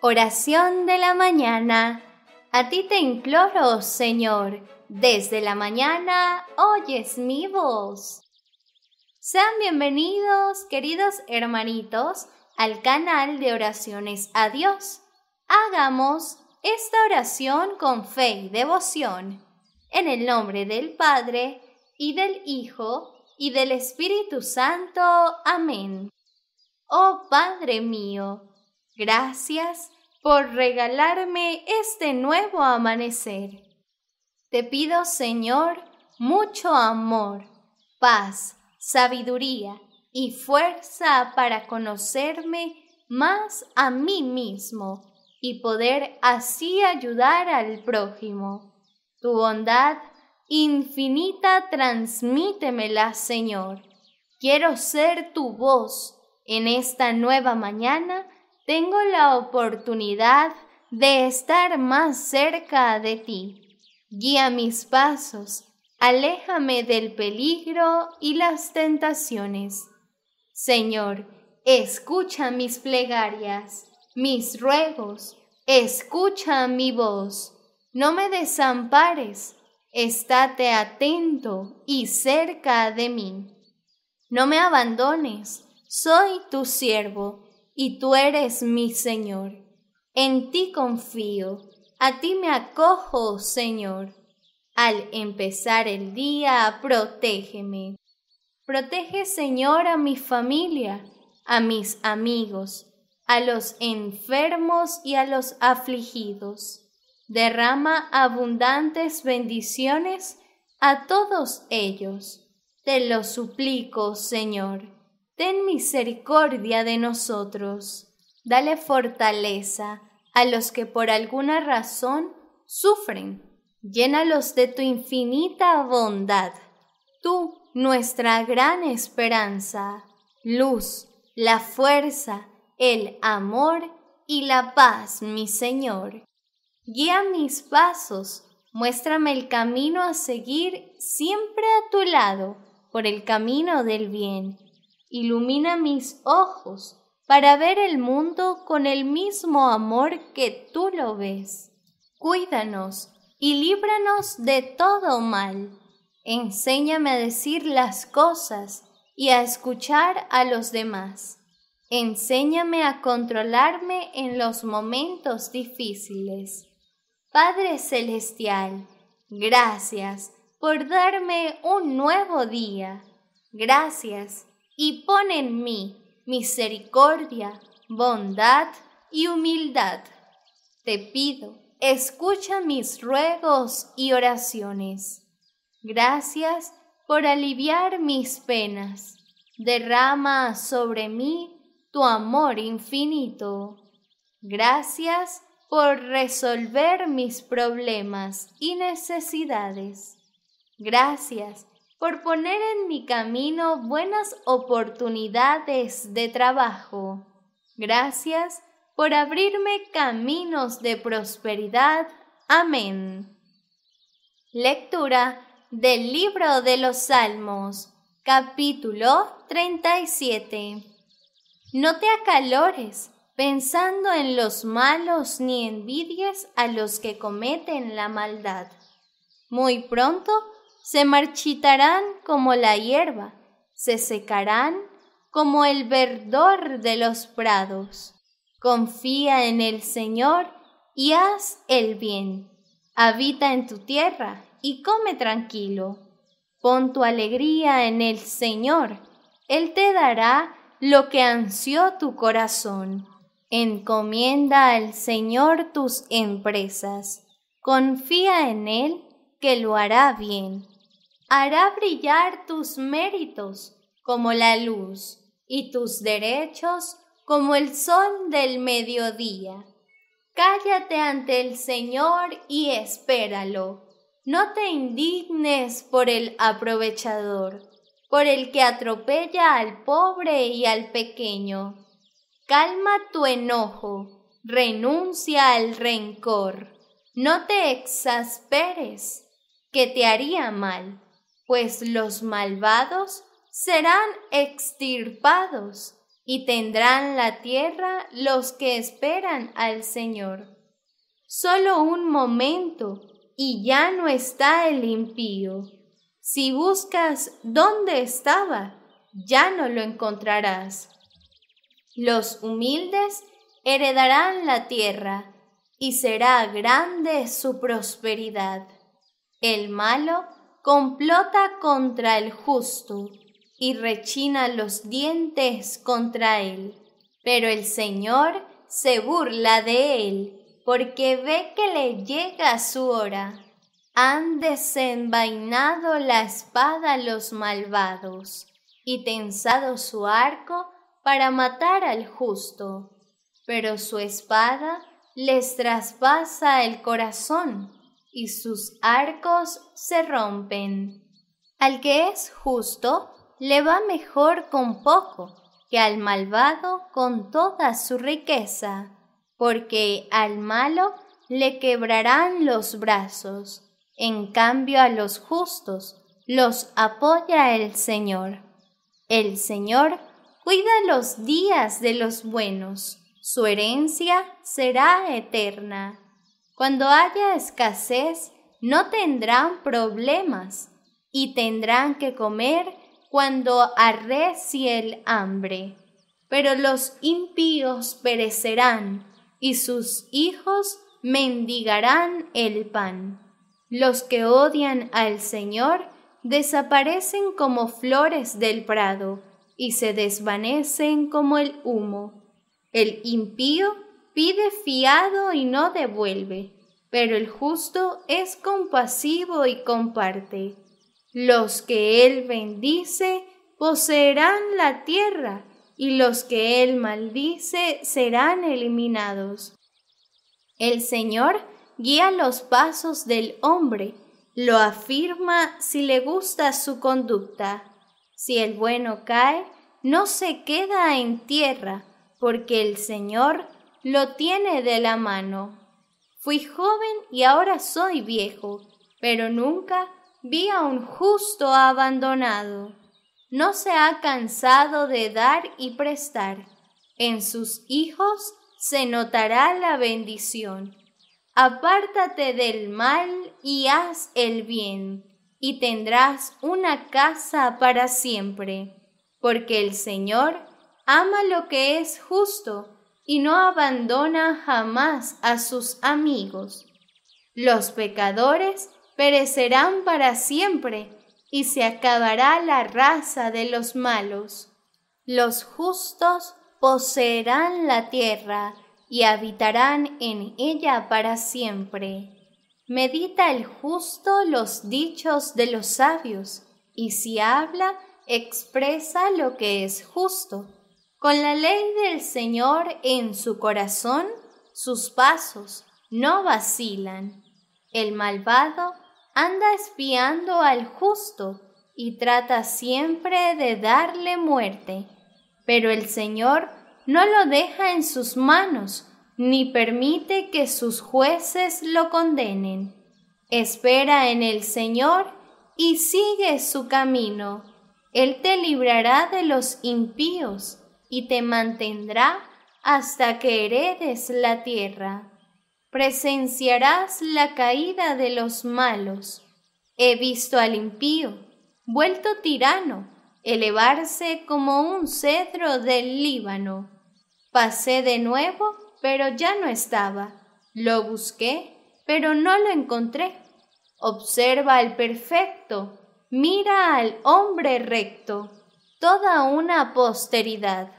Oración de la mañana. A ti te imploro, Señor, desde la mañana oyes mi voz. Sean bienvenidos, queridos hermanitos, al canal de oraciones a Dios. Hagamos esta oración con fe y devoción. En el nombre del Padre, y del Hijo, y del Espíritu Santo. Amén. Oh Padre mío, Gracias por regalarme este nuevo amanecer. Te pido, Señor, mucho amor, paz, sabiduría y fuerza para conocerme más a mí mismo y poder así ayudar al prójimo. Tu bondad infinita transmítemela, Señor. Quiero ser tu voz en esta nueva mañana tengo la oportunidad de estar más cerca de ti. Guía mis pasos, aléjame del peligro y las tentaciones. Señor, escucha mis plegarias, mis ruegos, escucha mi voz. No me desampares, estate atento y cerca de mí. No me abandones, soy tu siervo y tú eres mi Señor. En ti confío, a ti me acojo, Señor. Al empezar el día, protégeme. Protege, Señor, a mi familia, a mis amigos, a los enfermos y a los afligidos. Derrama abundantes bendiciones a todos ellos. Te lo suplico, Señor ten misericordia de nosotros. Dale fortaleza a los que por alguna razón sufren. Llénalos de tu infinita bondad. Tú, nuestra gran esperanza, luz, la fuerza, el amor y la paz, mi Señor. Guía mis pasos, muéstrame el camino a seguir siempre a tu lado, por el camino del bien Ilumina mis ojos para ver el mundo con el mismo amor que tú lo ves. Cuídanos y líbranos de todo mal. Enséñame a decir las cosas y a escuchar a los demás. Enséñame a controlarme en los momentos difíciles. Padre Celestial, gracias por darme un nuevo día. Gracias y pon en mí misericordia, bondad y humildad. Te pido, escucha mis ruegos y oraciones. Gracias por aliviar mis penas. Derrama sobre mí tu amor infinito. Gracias por resolver mis problemas y necesidades. Gracias por poner en mi camino buenas oportunidades de trabajo. Gracias por abrirme caminos de prosperidad. Amén. Lectura del libro de los Salmos, capítulo 37. No te acalores pensando en los malos ni envidies a los que cometen la maldad. Muy pronto se marchitarán como la hierba, se secarán como el verdor de los prados. Confía en el Señor y haz el bien. Habita en tu tierra y come tranquilo. Pon tu alegría en el Señor. Él te dará lo que ansió tu corazón. Encomienda al Señor tus empresas. Confía en Él que lo hará bien hará brillar tus méritos como la luz y tus derechos como el sol del mediodía. Cállate ante el Señor y espéralo. No te indignes por el aprovechador, por el que atropella al pobre y al pequeño. Calma tu enojo, renuncia al rencor. No te exasperes, que te haría mal pues los malvados serán extirpados y tendrán la tierra los que esperan al Señor. Solo un momento y ya no está el impío. Si buscas dónde estaba, ya no lo encontrarás. Los humildes heredarán la tierra y será grande su prosperidad. El malo complota contra el justo y rechina los dientes contra él. Pero el Señor se burla de él porque ve que le llega su hora. Han desenvainado la espada los malvados y tensado su arco para matar al justo, pero su espada les traspasa el corazón y sus arcos se rompen. Al que es justo le va mejor con poco que al malvado con toda su riqueza, porque al malo le quebrarán los brazos, en cambio a los justos los apoya el Señor. El Señor cuida los días de los buenos, su herencia será eterna. Cuando haya escasez, no tendrán problemas y tendrán que comer cuando arrecie el hambre. Pero los impíos perecerán y sus hijos mendigarán el pan. Los que odian al Señor desaparecen como flores del prado y se desvanecen como el humo. El impío Pide fiado y no devuelve, pero el justo es compasivo y comparte. Los que él bendice poseerán la tierra, y los que él maldice serán eliminados. El Señor guía los pasos del hombre, lo afirma si le gusta su conducta. Si el bueno cae, no se queda en tierra, porque el Señor lo tiene de la mano. Fui joven y ahora soy viejo, pero nunca vi a un justo abandonado. No se ha cansado de dar y prestar. En sus hijos se notará la bendición. Apártate del mal y haz el bien, y tendrás una casa para siempre, porque el Señor ama lo que es justo y no abandona jamás a sus amigos. Los pecadores perecerán para siempre y se acabará la raza de los malos. Los justos poseerán la tierra y habitarán en ella para siempre. Medita el justo los dichos de los sabios, y si habla, expresa lo que es justo. Con la ley del Señor en su corazón, sus pasos no vacilan. El malvado anda espiando al justo y trata siempre de darle muerte, pero el Señor no lo deja en sus manos, ni permite que sus jueces lo condenen. Espera en el Señor y sigue su camino. Él te librará de los impíos y te mantendrá hasta que heredes la tierra. Presenciarás la caída de los malos. He visto al impío, vuelto tirano, elevarse como un cedro del Líbano. Pasé de nuevo, pero ya no estaba. Lo busqué, pero no lo encontré. Observa al perfecto, mira al hombre recto, toda una posteridad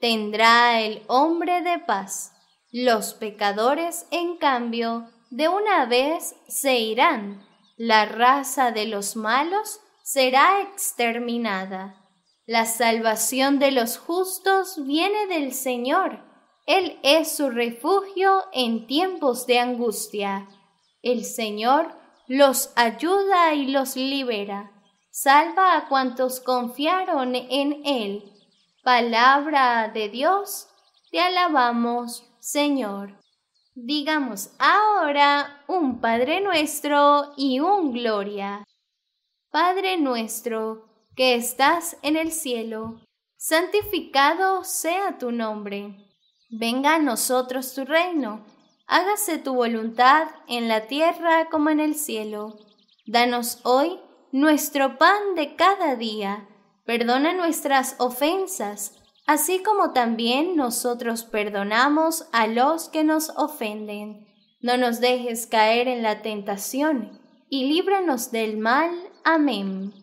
tendrá el hombre de paz. Los pecadores, en cambio, de una vez se irán. La raza de los malos será exterminada. La salvación de los justos viene del Señor. Él es su refugio en tiempos de angustia. El Señor los ayuda y los libera. Salva a cuantos confiaron en Él Palabra de Dios, te alabamos, Señor. Digamos ahora un Padre nuestro y un Gloria. Padre nuestro, que estás en el cielo, santificado sea tu nombre. Venga a nosotros tu reino, hágase tu voluntad en la tierra como en el cielo. Danos hoy nuestro pan de cada día Perdona nuestras ofensas, así como también nosotros perdonamos a los que nos ofenden. No nos dejes caer en la tentación, y líbranos del mal. Amén.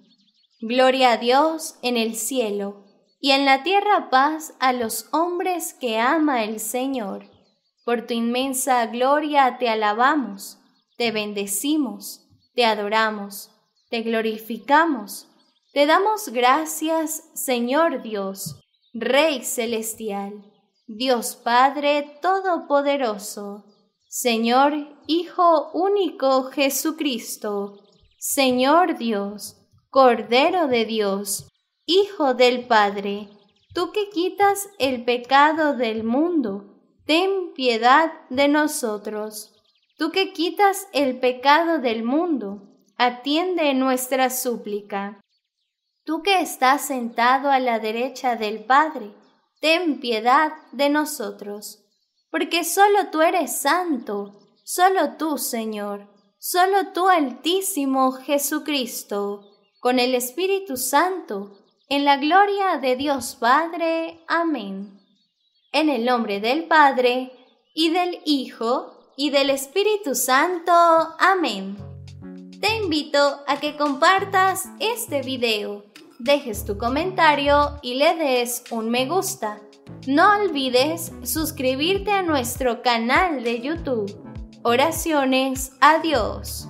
Gloria a Dios en el cielo, y en la tierra paz a los hombres que ama el Señor. Por tu inmensa gloria te alabamos, te bendecimos, te adoramos, te glorificamos te damos gracias, Señor Dios, Rey Celestial, Dios Padre Todopoderoso, Señor Hijo Único Jesucristo, Señor Dios, Cordero de Dios, Hijo del Padre, tú que quitas el pecado del mundo, ten piedad de nosotros. Tú que quitas el pecado del mundo, atiende nuestra súplica. Tú que estás sentado a la derecha del Padre, ten piedad de nosotros, porque solo tú eres santo, solo tú, Señor, solo tú, Altísimo Jesucristo, con el Espíritu Santo, en la gloria de Dios Padre. Amén. En el nombre del Padre, y del Hijo, y del Espíritu Santo. Amén. Te invito a que compartas este video dejes tu comentario y le des un me gusta. No olvides suscribirte a nuestro canal de YouTube. Oraciones a Dios.